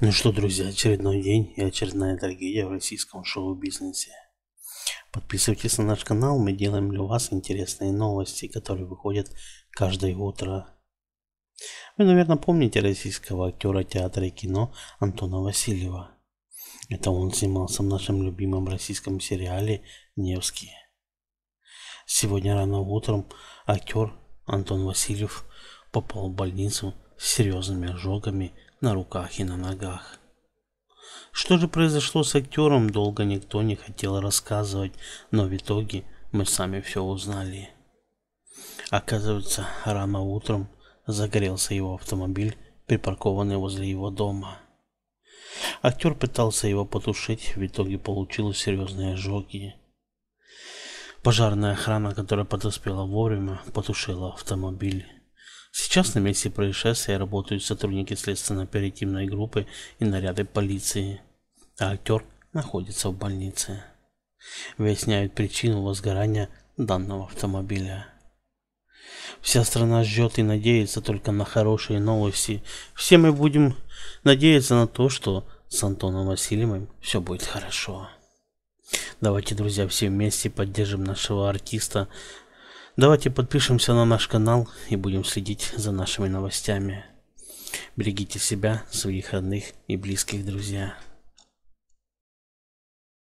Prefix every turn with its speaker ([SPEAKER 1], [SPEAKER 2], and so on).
[SPEAKER 1] Ну что, друзья, очередной день и очередная трагедия в российском шоу-бизнесе. Подписывайтесь на наш канал, мы делаем для вас интересные новости, которые выходят каждое утро. Вы, наверное, помните российского актера театра и кино Антона Васильева. Это он снимался в нашем любимом российском сериале «Невский». Сегодня рано утром актер Антон Васильев попал в больницу с серьезными ожогами – на руках и на ногах. Что же произошло с актером, долго никто не хотел рассказывать, но в итоге мы сами все узнали. Оказывается, рано утром загорелся его автомобиль, припаркованный возле его дома. Актер пытался его потушить, в итоге получил серьезные ожоги. Пожарная охрана, которая подоспела вовремя, потушила автомобиль. Сейчас на месте происшествия работают сотрудники следственно-оперативной группы и наряды полиции, а актер находится в больнице. Выясняют причину возгорания данного автомобиля. Вся страна ждет и надеется только на хорошие новости. Все мы будем надеяться на то, что с Антоном Васильевым все будет хорошо. Давайте, друзья, все вместе поддержим нашего артиста, Давайте подпишемся на наш канал и будем следить за нашими новостями. Берегите себя, своих родных и близких, друзья.